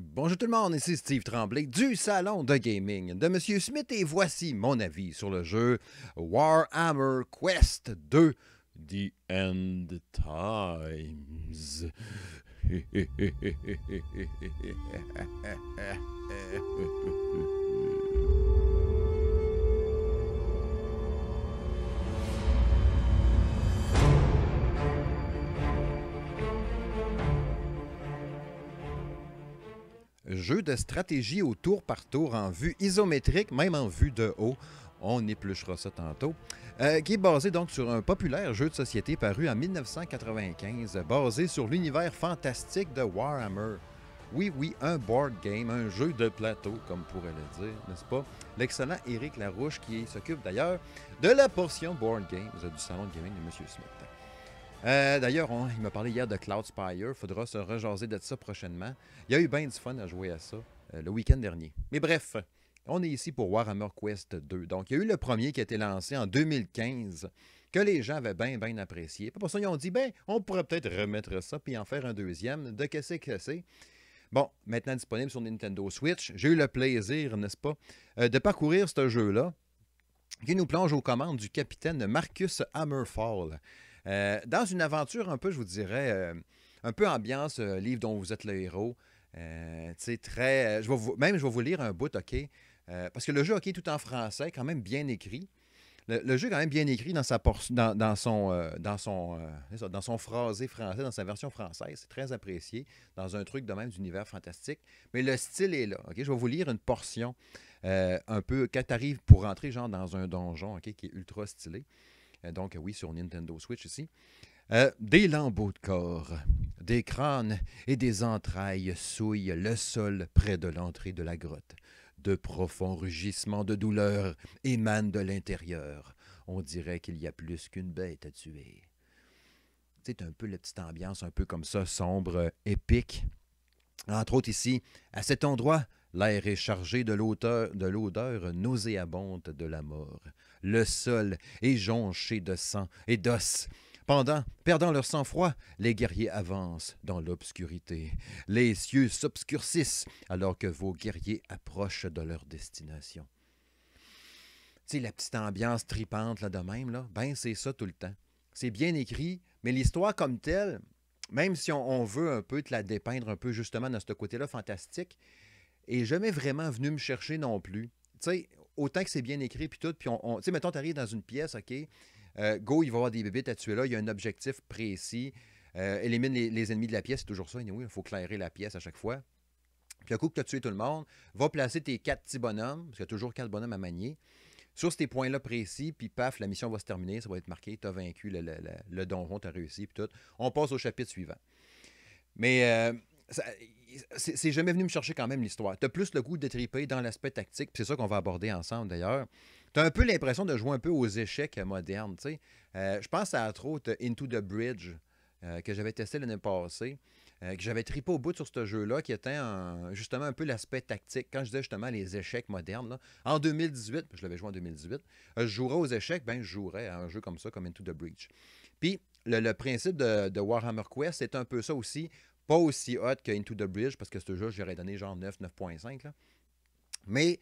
Bonjour tout le monde, ici Steve Tremblay du Salon de Gaming de Monsieur Smith et voici mon avis sur le jeu Warhammer Quest 2 The End Times. jeu de stratégie au tour par tour en vue isométrique, même en vue de haut. On épluchera ça tantôt. Euh, qui est basé donc sur un populaire jeu de société paru en 1995, basé sur l'univers fantastique de Warhammer. Oui, oui, un board game, un jeu de plateau, comme pourrait le dire, n'est-ce pas? L'excellent Éric Larouche, qui s'occupe d'ailleurs de la portion board games du salon de gaming de M. Smith. Euh, d'ailleurs, hein, il m'a parlé hier de Cloud Spire. Faudra se rejaser de ça prochainement. Il y a eu bien du fun à jouer à ça euh, le week-end dernier. Mais bref, on est ici pour Warhammer Quest 2. Donc, il y a eu le premier qui a été lancé en 2015 que les gens avaient bien, bien apprécié. pour ça, ils ont dit, ben, on pourrait peut-être remettre ça puis en faire un deuxième. De casser, c'est que c'est? Bon, maintenant disponible sur Nintendo Switch. J'ai eu le plaisir, n'est-ce pas, euh, de parcourir ce jeu-là qui nous plonge aux commandes du capitaine Marcus Hammerfall. Euh, dans une aventure un peu, je vous dirais, euh, un peu ambiance, euh, livre dont vous êtes le héros. très. je même, je vais vous lire un bout, OK? parce que le jeu, OK, est tout en français, quand même bien écrit. Le, jeu est quand même bien écrit dans, sa dans, son, dans, son, dans son phrasé français, dans sa version française. C'est très apprécié dans un truc de même d'univers fantastique. Mais le style est là. OK? Je vais vous lire une portion un peu quand tu pour rentrer genre dans un donjon OK, qui est ultra stylé. Euh, donc, oui, sur Nintendo Switch ici. Euh, des lambeaux de corps, des crânes et des entrailles souillent le sol près de l'entrée de la grotte. De profonds rugissements de douleur émanent de l'intérieur. On dirait qu'il y a plus qu'une bête à tuer. C'est un peu la petite ambiance, un peu comme ça, sombre, épique. Entre autres ici, à cet endroit, l'air est chargé de l'odeur nauséabonde de la mort le sol est jonché de sang et d'os. Pendant, perdant leur sang-froid, les guerriers avancent dans l'obscurité. Les cieux s'obscurcissent alors que vos guerriers approchent de leur destination. Tu sais, la petite ambiance tripante là, de même, là, ben c'est ça tout le temps. C'est bien écrit, mais l'histoire comme telle, même si on, veut un peu te la dépeindre un peu justement dans ce côté-là fantastique, est jamais vraiment venu me chercher non plus. Tu sais, autant que c'est bien écrit, puis tout, puis on, tu sais, mettons, t'arrives dans une pièce, OK, euh, go, il va y avoir des bébés, à tuer là, il y a un objectif précis, euh, élimine les, les, ennemis de la pièce, c'est toujours ça, il faut clairer la pièce à chaque fois. Puis le coup que tu as tué tout le monde, va placer tes quatre petits bonhommes, parce qu'il y a toujours quatre bonhommes à manier, sur ces points-là précis, puis paf, la mission va se terminer, ça va être marqué, t'as vaincu le, le, le, donjon, t'as réussi, puis tout. On passe au chapitre suivant. Mais... Euh, c'est jamais venu me chercher quand même l'histoire. Tu as plus le goût de triper dans l'aspect tactique, c'est ça qu'on va aborder ensemble d'ailleurs. Tu as un peu l'impression de jouer un peu aux échecs modernes. Euh, je pense à trop Into the Bridge euh, que j'avais testé l'année passée. Euh, que j'avais tripé au bout sur ce jeu-là, qui était justement un peu l'aspect tactique. Quand je disais justement les échecs modernes, en 2018, je l'avais joué en 2018, je jouerais aux échecs, ben, je jouerais à un jeu comme ça, comme Into the Bridge. Puis le, principe de, de, Warhammer Quest, c'est un peu ça aussi. Pas aussi hot que Into the Bridge, parce que ce jeu, j'aurais donné genre 9, 9.5. Mais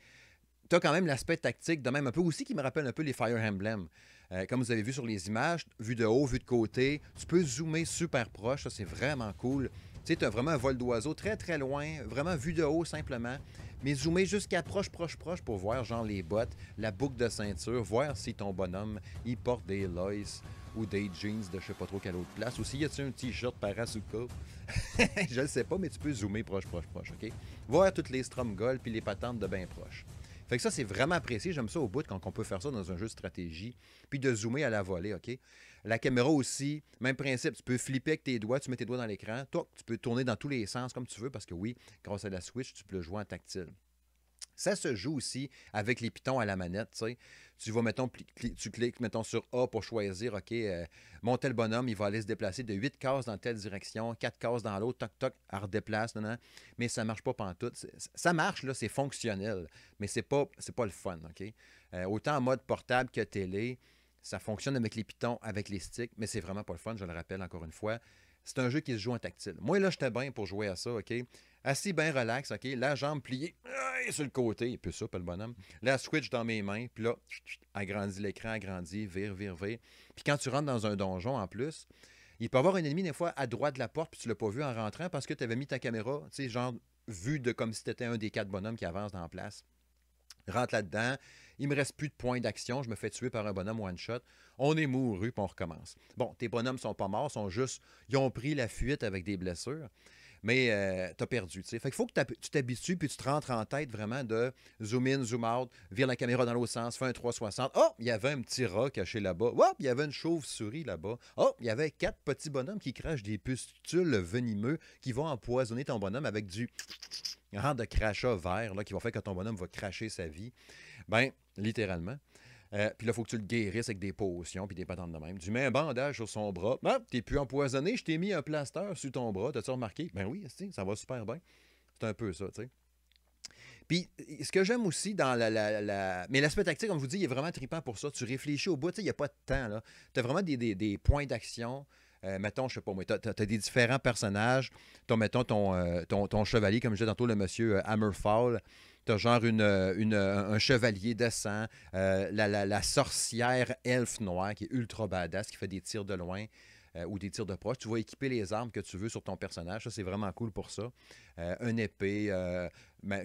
tu as quand même l'aspect tactique de même un peu aussi qui me rappelle un peu les Fire Emblem. Euh, comme vous avez vu sur les images, vue de haut, vue de côté, tu peux zoomer super proche, ça c'est vraiment cool. Tu as vraiment un vol d'oiseau très très loin, vraiment vu de haut simplement, mais zoomer jusqu'à proche, proche, proche pour voir genre les bottes, la boucle de ceinture, voir si ton bonhomme, il porte des lois ou des jeans de je sais pas trop quelle autre place. Ou s'il y a un t-shirt Parasuka, je ne sais pas, mais tu peux zoomer proche, proche, proche, OK? Voir toutes les Stromgol puis les patentes de bien proche. Fait que ça, c'est vraiment apprécié. J'aime ça au bout quand on peut faire ça dans un jeu de stratégie, puis de zoomer à la volée, OK? La caméra aussi, même principe, tu peux flipper avec tes doigts, tu mets tes doigts dans l'écran, toi, tu peux tourner dans tous les sens comme tu veux, parce que oui, grâce à la Switch, tu peux le jouer en tactile. Ça se joue aussi avec les pitons à la manette, tu sais. Tu vas, mettons, tu cliques, mettons, sur A pour choisir, OK, euh, mon tel bonhomme, il va aller se déplacer de 8 cases dans telle direction, 4 cases dans l'autre, toc, toc, elle redéplace, non, non, mais ça marche pas tout. Ça marche, là, c'est fonctionnel, mais c'est pas, pas le fun, OK? Euh, autant en mode portable que télé, ça fonctionne avec les pitons, avec les sticks, mais c'est vraiment pas le fun, je le rappelle encore une fois. C'est un jeu qui se joue en tactile. Moi, là, j'étais bien pour jouer à ça, OK? Assis bien relax, OK? La jambe pliée sur le côté. Puis ça, pas le bonhomme. La switch dans mes mains. Puis là, agrandis l'écran, agrandis, vire, vire, vire. Puis quand tu rentres dans un donjon en plus, il peut y avoir un ennemi des fois à droite de la porte, puis tu l'as pas vu en rentrant parce que tu avais mis ta caméra, tu sais, genre vue de comme si tu étais un des quatre bonhommes qui avance dans la place. Rentre là-dedans, il me reste plus de points d'action, je me fais tuer par un bonhomme one shot. On est mouru, puis on recommence. Bon, tes bonhommes sont pas morts, sont juste ils ont pris la fuite avec des blessures mais euh, tu as perdu. T'sais. Fait faut que tu t'habitues puis tu te rentres en tête vraiment de zoom in, zoom out, vire la caméra dans l'autre sens, fais un 360. Oh, il y avait un petit rat caché là-bas. Oh, il y avait une chauve-souris là-bas. Oh, il y avait quatre petits bonhommes qui crachent des pustules venimeux qui vont empoisonner ton bonhomme avec du rang de crachat vert là, qui va faire que ton bonhomme va cracher sa vie. Ben, littéralement. Euh, puis là, il faut que tu le guérisses avec des potions puis des patentes de même. Tu mets un bandage sur son bras. Ah, t'es plus empoisonné, je t'ai mis un plaster sur ton bras. T'as-tu remarqué? Ben oui, ça va super bien. C'est un peu ça, tu sais. Puis, euh, ce que j'aime aussi dans la. Mais l'aspect tactique, comme je vous dis, il est vraiment trippant pour ça. Tu réfléchis au bout, tu sais, il n'y a pas de temps, là. Tu as vraiment des, points d'action. Euh, mettons, je sais pas moi, tu as, des différents personnages. Ton, mettons, ton, chevalier, comme je disais tantôt, le monsieur Hammerfowl. Hammerfall, tu as genre une, euh, euh, un chevalier de sang, euh, la, sorcière elfe noire qui est ultra badass, qui fait des tirs de loin ou des tirs de proche. Tu vas équiper les armes que tu veux sur ton personnage. Ça, c'est vraiment cool pour ça. un épée,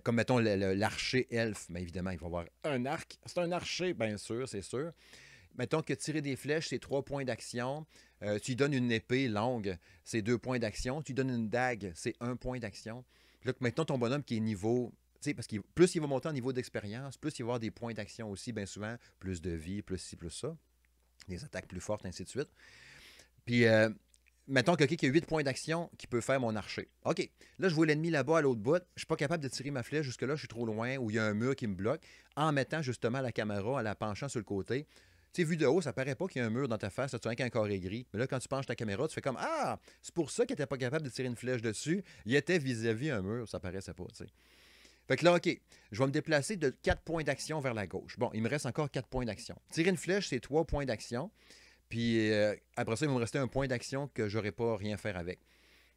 comme mettons l'archer elfe, mais évidemment, il va avoir un arc. C'est un archer, bien sûr, c'est sûr. Mettons que tirer des flèches, c'est trois points d'action. tu donnes une épée longue, c'est deux points d'action. Tu donnes une dague, c'est un point d'action. Là, maintenant, ton bonhomme qui est niveau parce que plus il va monter en niveau d'expérience, plus il va avoir des points d'action aussi, bien souvent, plus de vie, plus ci, plus ça, des attaques plus fortes, ainsi de suite. Puis, euh, mettons que, qu'il y a 8 points d'action qui peut faire mon archer. OK, là, je vois l'ennemi là-bas à l'autre bout, je ne suis pas capable de tirer ma flèche jusque-là, je suis trop loin, ou il y a un mur qui me bloque, en mettant justement la caméra, en la penchant sur le côté. Tu sais, vu de haut, ça paraît pas qu'il y a un mur dans ta face, ça tu as qu'un carré gris. Mais là, quand tu penches ta caméra, tu fais comme Ah, c'est pour ça qu'il n'était pas capable de tirer une flèche dessus. Il était vis-à-vis un mur, ça paraissait pas, tu sais. Fait que là, OK, je vais me déplacer de 4 points d'action vers la gauche. Bon, il me reste encore 4 points d'action. Tirer une flèche, c'est 3 points d'action. Puis euh, après ça, il va me rester un point d'action que je n'aurai pas rien faire avec.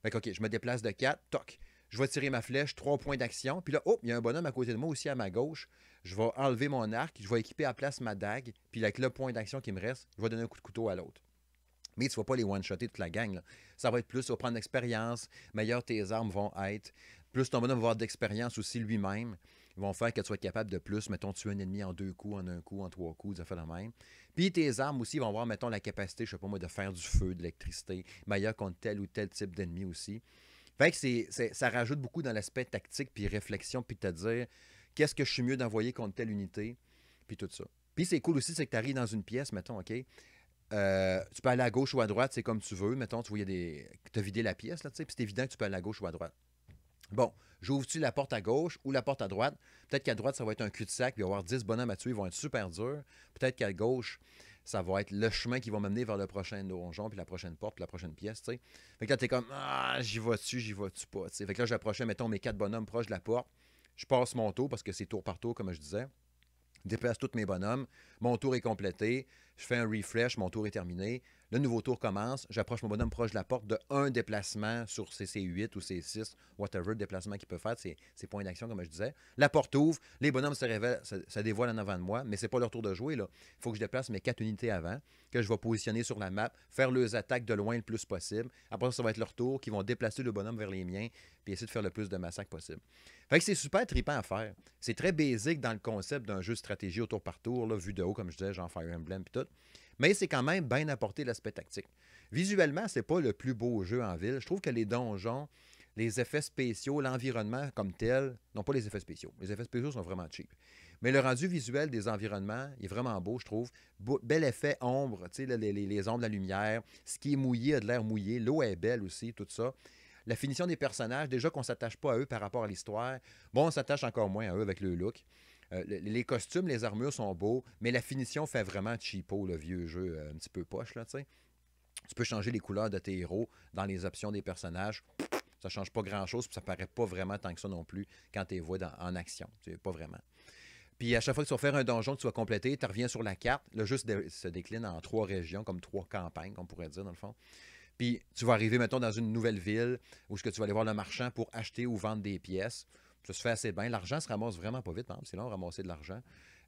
Fait que, OK, je me déplace de 4, toc. Je vais tirer ma flèche, 3 points d'action. Puis là, oh, il y a un bonhomme à côté de moi aussi à ma gauche. Je vais enlever mon arc, je vais équiper à place ma dague. Puis avec le point d'action qui me reste, je vais donner un coup de couteau à l'autre. Mais tu ne vas pas les one-shotter toute la gang. Ça va être plus, tu vas prendre l'expérience, meilleures tes armes vont être. Plus ton bonhomme va avoir d'expérience aussi lui-même. Ils vont faire que tu sois capable de plus, mettons, tuer un ennemi en deux coups, en un coup, en trois coups, ça fait la même. Puis tes armes aussi vont avoir, mettons, la capacité, je sais pas moi, de faire du feu, de l'électricité, meilleur contre tel ou tel type d'ennemi aussi. Fait que c'est, ça rajoute beaucoup dans l'aspect tactique, puis réflexion, puis te dire qu'est-ce que je suis mieux d'envoyer contre telle unité, puis tout ça. Puis c'est cool aussi, c'est que tu arrives dans une pièce, mettons, OK? Euh, tu peux aller à gauche ou à droite, c'est comme tu veux. Mettons, tu des. Tu as vidé la pièce, là, tu sais, puis c'est évident que tu peux aller à gauche ou à droite. Bon, j'ouvre-tu la porte à gauche ou la porte à droite? Peut-être qu'à droite, ça va être un cul-de-sac, puis il va y avoir 10 bonhommes à tuer, ils vont être super durs. Peut-être qu'à gauche, ça va être le chemin qui va m'amener vers le prochain donjon, puis la prochaine porte, puis la prochaine pièce, tu Fait que là, t'es comme, ah, j'y vois tu j'y vois tu pas, Fait que là, j'approchais, mettons, mes quatre bonhommes proches de la porte. Je passe mon tour parce que c'est tour par tour, comme je disais. déplace tous mes bonhommes. Mon tour est complété je fais un refresh, mon tour est terminé. Le nouveau tour commence, j'approche mon bonhomme proche de la porte de un déplacement sur ses C8 ou C6, whatever déplacement qu'il peut faire, ses, points d'action, comme je disais. La porte ouvre, les bonhommes se révèlent, ça dévoile dévoilent en avant de moi, mais c'est pas leur tour de jouer. Il faut que je déplace mes quatre unités avant, que je vais positionner sur la map, faire leurs attaques de loin le plus possible. Après ça, ça va être leur tour, qui vont déplacer le bonhomme vers les miens, puis essayer de faire le plus de massacres possible. Fait que c'est super tripant à faire. C'est très basique dans le concept d'un jeu stratégie au tour par tour, là, vu de haut, comme je disais, genre Fire Emblem, puis tout mais c'est quand même bien apporté l'aspect tactique. Visuellement, c'est pas le plus beau jeu en ville. Je trouve que les donjons, les effets spéciaux, l'environnement comme tel, non pas les effets spéciaux. Les effets spéciaux sont vraiment cheap. Mais le rendu visuel des environnements est vraiment beau, je trouve. bel effet ombre, tu les, ombres, la lumière. Ce qui est mouillé a de l'air mouillé. L'eau est belle aussi, tout ça. La finition des personnages, déjà qu'on ne s'attache pas à eux par rapport à l'histoire. Bon, on s'attache encore moins à eux avec le look. Euh, les costumes, les armures sont beaux, mais la finition fait vraiment cheapo, le vieux jeu, euh, un petit peu poche, là, tu sais. Tu peux changer les couleurs de tes héros dans les options des personnages. Ça change pas grand-chose, puis ça paraît pas vraiment tant que ça non plus quand tu les vois en action. Pas vraiment. Puis à chaque fois que tu vas faire un donjon que tu vas compléter, tu reviens sur la carte. Le juste se, décline en trois régions, comme trois campagnes, on pourrait dire dans le fond. Puis tu vas arriver, maintenant dans une nouvelle ville où tu vas aller voir le marchand pour acheter ou vendre des pièces. Ça se fait assez bien. L'argent se ramasse vraiment pas vite, c'est long ramasser de l'argent.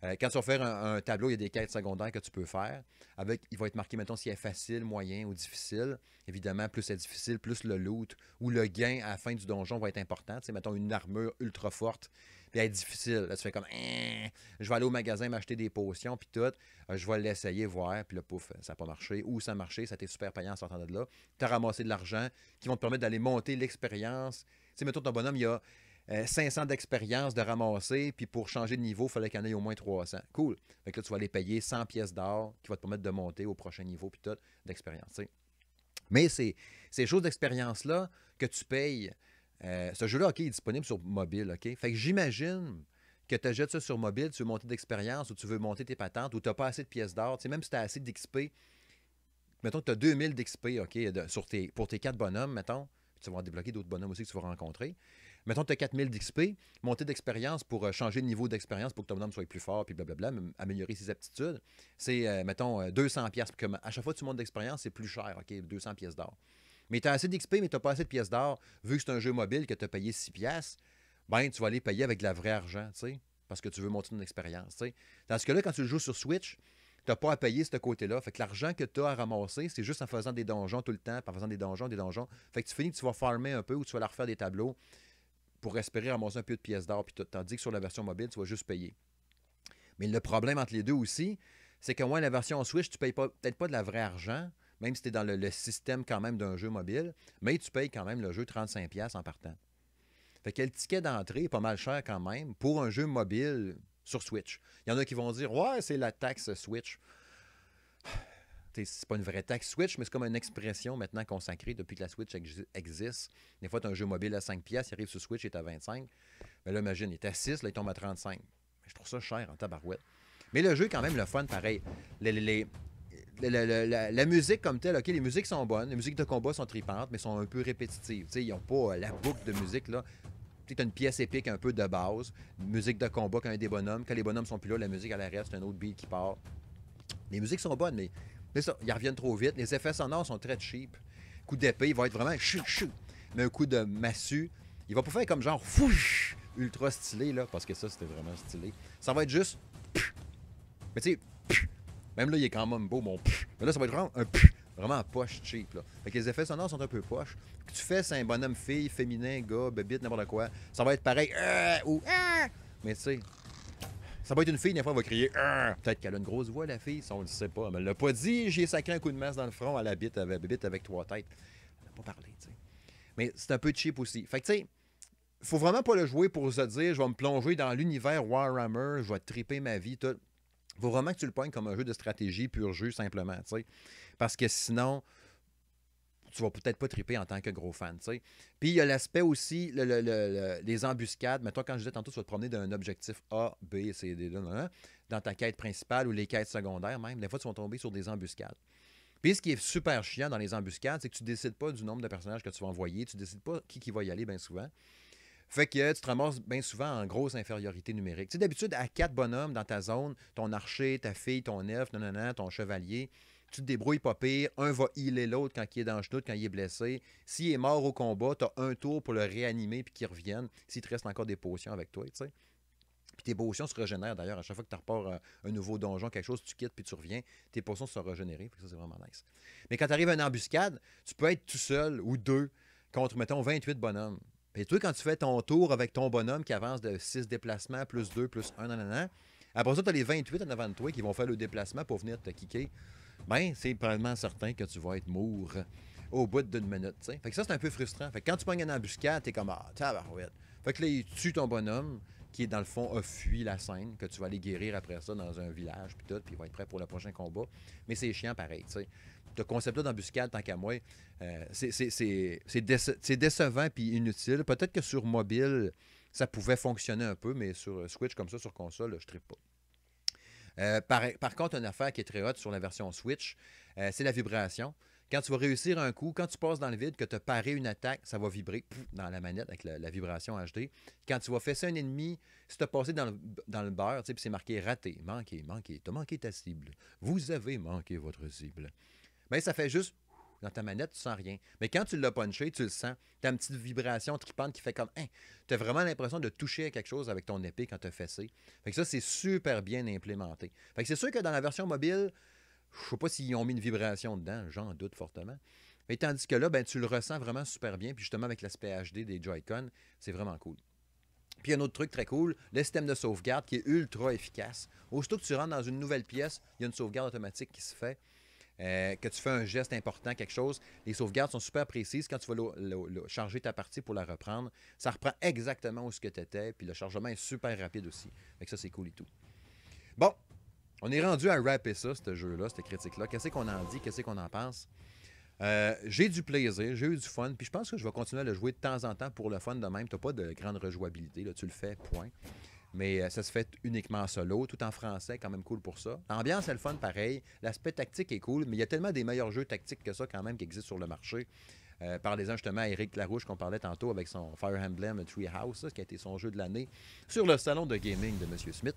Euh, quand tu vas faire un, tableau, il y a des quêtes secondaires que tu peux faire. Avec, il va être marqué, maintenant s'il est facile, moyen ou difficile. Évidemment, plus c'est difficile, plus le loot ou le gain à la fin du donjon va être important. Tu sais, mettons une armure ultra forte, puis elle est difficile. Là, tu fais comme, hein, je vais aller au magasin m'acheter des potions, puis tout. Euh, je vais l'essayer, voir, puis là, pouf, ça n'a pas marché. Ou ça a marché, ça a été super payant en sortant de là. Tu as ramassé de l'argent qui vont te permettre d'aller monter l'expérience. Tu sais, mettons ton bonhomme, il y a 500 euh, d'expérience de ramasser, puis pour changer de niveau, il fallait qu'il y en ait au moins 300. Cool. Fait que là, tu vas aller payer 100 pièces d'or qui va te permettre de monter au prochain niveau, puis tout, d'expérience. Mais c'est ces choses d'expérience-là que tu payes, euh, ce jeu-là, OK, est disponible sur mobile, OK? Fait que j'imagine que tu jettes ça sur mobile, tu veux monter d'expérience ou tu veux monter tes patentes ou tu n'as pas assez de pièces d'or. même si tu as assez d'XP, mettons que tu as 2000 d'XP, OK, pour tes quatre bonhommes, mettons, tu vas débloquer d'autres bonhommes aussi que tu vas rencontrer mettons, tu as 4000 d'XP, monter d'expérience pour euh, changer de niveau d'expérience pour que ton homme soit plus fort, puis blablabla, améliorer ses aptitudes, c'est, euh, mettons, 200 euh, pièces. Comme à chaque fois que tu montes d'expérience, c'est plus cher, OK, 200 pièces d'or. Mais tu as assez d'XP, mais tu n'as pas assez de pièces d'or. Vu que c'est un jeu mobile que tu as payé 6 pièces, ben, tu vas aller payer avec de la vraie argent, parce que tu veux monter une expérience, tu sais. cas que là, quand tu le joues sur Switch, tu n'as pas à payer ce côté-là. Fait que l'argent que tu as à ramasser, c'est juste en faisant des donjons tout le temps, en faisant des donjons, des donjons. Fait que tu finis tu vas farmer un peu ou tu vas leur faire des tableaux pour espérer ramasser un peu de pièces d'or, puis Tandis que sur la version mobile, tu vas juste payer. Mais le problème entre les deux aussi, c'est que moins la version Switch, tu ne payes peut-être pas de la vraie argent, même si tu es dans le, le, système quand même d'un jeu mobile, mais tu payes quand même le jeu 35$ en partant. Fait que le ticket d'entrée est pas mal cher quand même pour un jeu mobile sur Switch. Il y en a qui vont dire Ouais, c'est la taxe Switch c'est pas une vraie taxe Switch, mais c'est comme une expression maintenant consacrée depuis que la Switch existe. Des fois, tu as un jeu mobile à 5$, il arrive sur Switch, il est à 25$. Mais là, imagine, il est à 6$, là, il tombe à 35$. je trouve ça cher en tabarouette. Mais le jeu est quand même le fun, pareil. Les, la, musique comme telle, ok, les musiques sont bonnes, les musiques de combat sont tripantes, mais sont un peu répétitives. sais ils n'ont pas euh, la boucle de musique là. Tu une pièce épique un peu de base, musique de combat quand il y a des bonhommes. Quand les bonhommes sont plus là, la musique à l'arrêt. C'est un autre beat qui part. Les musiques sont bonnes, mais c'est ça, ils reviennent trop vite. Les effets sonores sont très cheap. Coup d'épée, il va être vraiment chou chou. Mais un coup de massue, il va pas faire comme genre fouch, ultra stylé, là, parce que ça, c'était vraiment stylé. Ça va être juste. Mais tu sais, même là, il est quand même beau, mon Mais là, ça va être vraiment un vraiment poche cheap, là. Fait que les effets sonores sont un peu poche. que tu fais, c'est un bonhomme fille, féminin, gars, bébite, n'importe quoi. Ça va être pareil, euh, ou, euh. Mais tu sais, ça va être une fille, des fois, elle va crier Peut-être qu'elle a une grosse voix, la fille, ça, on ne le sait pas. Mais elle l'a pas dit, j'ai sacré un coup de masse dans le front, elle habite avec, bite avec trois têtes. Elle n'a pas parlé, tu sais. Mais c'est un peu cheap aussi. Fait que, tu sais, faut vraiment pas le jouer pour se dire je vais me plonger dans l'univers Warhammer, je vais triper ma vie, Il Faut vraiment que tu le pognes comme un jeu de stratégie pur jeu, simplement, tu sais. Parce que sinon, tu vas peut-être pas triper en tant que gros fan. tu sais. Puis il y a l'aspect aussi, le, les embuscades. Mais toi, quand je disais tantôt, tu vas te promener d'un objectif A, B, C, D, dans ta quête principale ou les quêtes secondaires même. Des fois, tu vas tomber sur des embuscades. Puis ce qui est super chiant dans les embuscades, c'est que tu décides pas du nombre de personnages que tu vas envoyer, tu décides pas qui, qui va y aller bien souvent. Fait que tu te ramasses bien souvent en grosse infériorité numérique. Tu sais, d'habitude, à quatre bonhommes dans ta zone, ton archer, ta fille, ton elfe, non, non, non, ton chevalier, tu te débrouilles pas pire. Un va healer l'autre quand il est dans le genou, quand il est blessé. S'il est mort au combat, tu as un tour pour le réanimer puis qu'il revienne. S'il te reste encore des potions avec toi, tu sais. Puis tes potions se régénèrent d'ailleurs. À chaque fois que tu repars euh, un nouveau donjon, quelque chose, tu quittes puis tu reviens, tes potions se régénérées. Ça, c'est vraiment nice. Mais quand tu arrives à une embuscade, tu peux être tout seul ou deux contre, mettons, 28 bonhommes. Et toi, quand tu fais ton tour avec ton bonhomme qui avance de 6 déplacements, plus 2, plus 1, nanana, après ça, tu as les 28 en avant de toi qui vont faire le déplacement pour venir te kicker ben c'est probablement certain que tu vas être mour au bout d'une minute. Fait que ça, c'est un peu frustrant. Fait quand tu pognes une embuscade, t'es comme Ah, tabarouette. Fait que là, il tue ton bonhomme qui dans le fond a fui la scène, que tu vas aller guérir après ça dans un village, puis tout, puis il va être prêt pour le prochain combat. Mais c'est chiant pareil, tu sais. Le concept-là d'embuscade, tant qu'à moi, euh, c'est, décevant puis inutile. Peut-être que sur mobile, ça pouvait fonctionner un peu, mais sur Switch comme ça, sur console, je ne pas. Euh, par, contre, une affaire qui est très haute sur la version Switch, euh, c'est la vibration. Quand tu vas réussir un coup, quand tu passes dans le vide, que tu as paré une attaque, ça va vibrer dans la manette avec la, vibration HD. Quand tu vas fesser un ennemi, si tu as passé dans le, dans beurre, c'est marqué raté, manqué, manqué, tu as manqué ta cible, vous avez manqué votre cible. Mais ben, ça fait juste dans ta manette, tu sens rien. Mais quand tu l'as punché, tu le sens. Tu as une petite vibration tripante qui fait comme hein, Tu as vraiment l'impression de toucher à quelque chose avec ton épée quand tu as fessé. Fait que ça, c'est super bien implémenté. Fait que c'est sûr que dans la version mobile, je sais pas s'ils ont mis une vibration dedans, j'en doute fortement. Mais tandis que là, ben, tu le ressens vraiment super bien. Puis justement, avec l'aspect HD des Joy-Con, c'est vraiment cool. Puis un autre truc très cool, le système de sauvegarde qui est ultra efficace. Aussitôt que tu rentres dans une nouvelle pièce, il y a une sauvegarde automatique qui se fait. Euh, que tu fais un geste important, quelque chose. Les sauvegardes sont super précises. Quand tu vas le, charger ta partie pour la reprendre, ça reprend exactement où ce que tu étais. Puis le chargement est super rapide aussi. Fait ça, c'est cool et tout. Bon, on est rendu à rapper ça, ce jeu-là, cette critique-là. Qu'est-ce qu'on en dit? Qu'est-ce qu'on en pense? Euh, j'ai du plaisir, j'ai eu du fun, puis je pense que je vais continuer à le jouer de temps en temps pour le fun de même. Tu pas de grande rejouabilité, là, tu le fais, point. Mais euh, ça se fait uniquement en solo, tout en français, quand même cool pour ça. L'ambiance, est le fun, pareil. L'aspect tactique est cool, mais il y a tellement des meilleurs jeux tactiques que ça, quand même, qui existent sur le marché. par euh, Parlez-en justement à Eric Larouche qu'on parlait tantôt avec son Fire Emblem Treehouse, qui a été son jeu de l'année, sur le salon de gaming de M. Smith.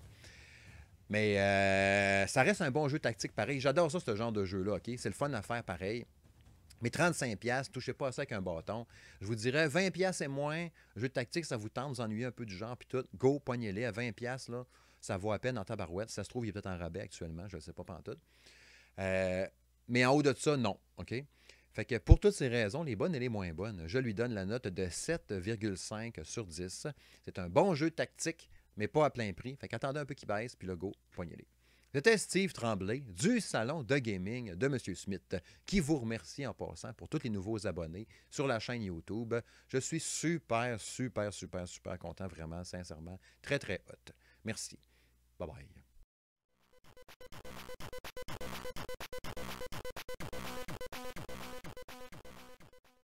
Mais euh, ça reste un bon jeu tactique pareil. J'adore ça, ce genre de jeu-là, OK? C'est le fun à faire pareil. Mais 35$, touchez pas à ça avec un bâton. Je vous dirais 20$ et moins, jeu de tactique, ça vous tente, vous ennuyer un peu du genre, puis tout. Go, pognez-les à 20$, là, ça vaut à peine en tabarouette. Ça se trouve, il est peut-être en rabais actuellement, je ne sais pas, pas tout. Euh, mais en haut de ça, non. OK? Fait que pour toutes ces raisons, les bonnes et les moins bonnes, je lui donne la note de 7,5 sur 10. C'est un bon jeu tactique, mais pas à plein prix. Fait qu'attendez un peu qu'il baisse, puis le go, poignelé les c'était Steve Tremblay du salon de gaming de M. Smith qui vous remercie en passant pour tous les nouveaux abonnés sur la chaîne YouTube. Je suis super, super, super, super content, vraiment, sincèrement, très, très haute. Merci. Bye bye.